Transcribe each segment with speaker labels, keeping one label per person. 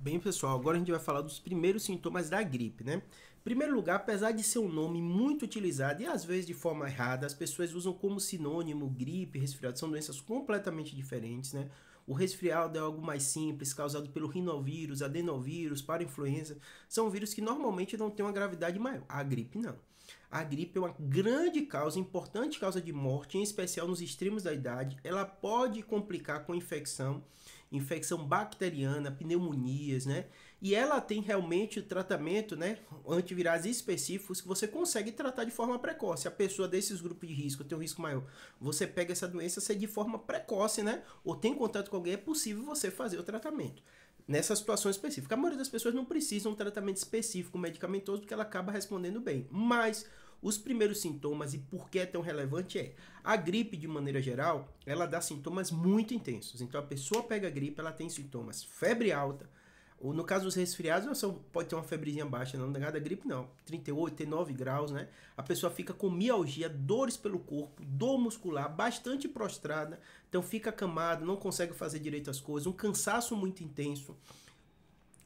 Speaker 1: Bem, pessoal, agora a gente vai falar dos primeiros sintomas da gripe, né? Em primeiro lugar, apesar de ser um nome muito utilizado e às vezes de forma errada, as pessoas usam como sinônimo gripe, resfriado, são doenças completamente diferentes, né? O resfriado é algo mais simples, causado pelo rinovírus, adenovírus, parainfluenza. São vírus que normalmente não têm uma gravidade maior. A gripe não. A gripe é uma grande causa, importante causa de morte, em especial nos extremos da idade. Ela pode complicar com infecção, infecção bacteriana, pneumonias, né? E ela tem realmente o tratamento, né, antivirais específicos que você consegue tratar de forma precoce. A pessoa desses grupos de risco tem um risco maior. Você pega essa doença, é de forma precoce, né, ou tem contato com alguém, é possível você fazer o tratamento. Nessa situação específica, a maioria das pessoas não precisa de um tratamento específico medicamentoso porque ela acaba respondendo bem. Mas os primeiros sintomas e por que é tão relevante é a gripe, de maneira geral, ela dá sintomas muito intensos. Então a pessoa pega a gripe, ela tem sintomas febre alta, no caso dos resfriados, são, pode ter uma febrezinha baixa, não é nada gripe não. 38, 39 graus, né? A pessoa fica com mialgia, dores pelo corpo, dor muscular, bastante prostrada, então fica acamado, não consegue fazer direito as coisas, um cansaço muito intenso.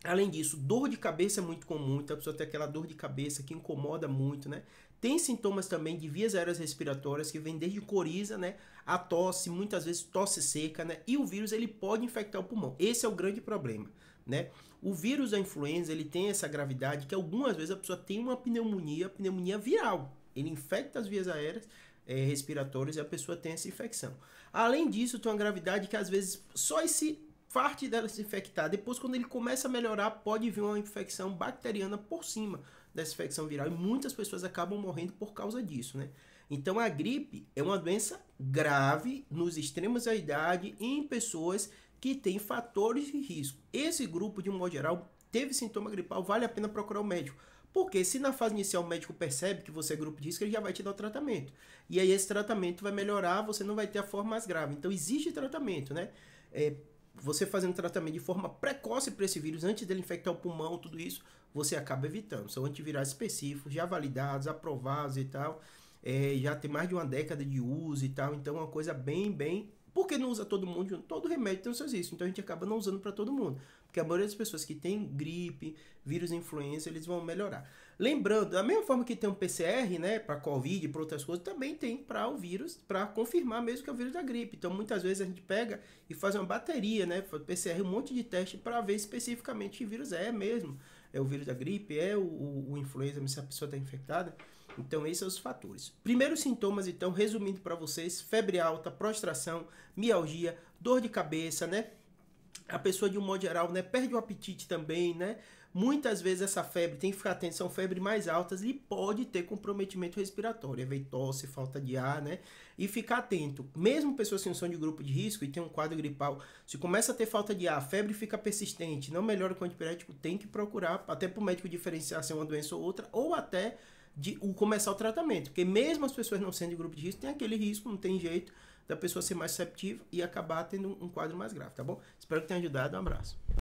Speaker 1: Além disso, dor de cabeça é muito comum, então a pessoa tem aquela dor de cabeça que incomoda muito, né? Tem sintomas também de vias aéreas respiratórias que vem desde coriza, né? A tosse, muitas vezes tosse seca, né? E o vírus ele pode infectar o pulmão. Esse é o grande problema né? O vírus da influenza, ele tem essa gravidade que algumas vezes a pessoa tem uma pneumonia, pneumonia viral. Ele infecta as vias aéreas, é, respiratórias e a pessoa tem essa infecção. Além disso, tem uma gravidade que às vezes só esse parte dela se infectar, depois quando ele começa a melhorar, pode vir uma infecção bacteriana por cima dessa infecção viral e muitas pessoas acabam morrendo por causa disso, né? Então a gripe é uma doença grave nos extremos da idade em pessoas que tem fatores de risco. Esse grupo, de um modo geral, teve sintoma gripal, vale a pena procurar o médico. Porque se na fase inicial o médico percebe que você é grupo de risco, ele já vai te dar o tratamento. E aí esse tratamento vai melhorar, você não vai ter a forma mais grave. Então existe tratamento, né? É, você fazendo tratamento de forma precoce para esse vírus, antes dele infectar o pulmão, tudo isso, você acaba evitando. São antivirais específicos, já validados, aprovados e tal. É, já tem mais de uma década de uso e tal. Então é uma coisa bem, bem por que não usa todo mundo? Todo remédio tem os seus riscos, então a gente acaba não usando para todo mundo. Porque a maioria das pessoas que tem gripe, vírus influenza, eles vão melhorar. Lembrando, da mesma forma que tem um PCR, né, para Covid e para outras coisas, também tem para o vírus, para confirmar mesmo que é o vírus da gripe. Então muitas vezes a gente pega e faz uma bateria, né, PCR, um monte de teste para ver especificamente que vírus é mesmo. É o vírus da gripe, é o, o, o influenza, se a pessoa está infectada. Então, esses são os fatores. Primeiros sintomas, então, resumindo para vocês: febre alta, prostração, mialgia, dor de cabeça, né? A pessoa, de um modo geral, né, perde o apetite também, né? Muitas vezes essa febre, tem que ficar atento, são febres mais altas e pode ter comprometimento respiratório, é vem tosse, falta de ar, né? E ficar atento, mesmo pessoas que não são de grupo de risco e tem um quadro gripal, se começa a ter falta de ar, febre fica persistente, não melhora com antipirético, tem que procurar até para o médico diferenciar se é uma doença ou outra, ou até de o começar o tratamento. Porque mesmo as pessoas não sendo de grupo de risco, tem aquele risco, não tem jeito da pessoa ser mais receptiva e acabar tendo um quadro mais grave, tá bom? Espero que tenha ajudado. Um abraço.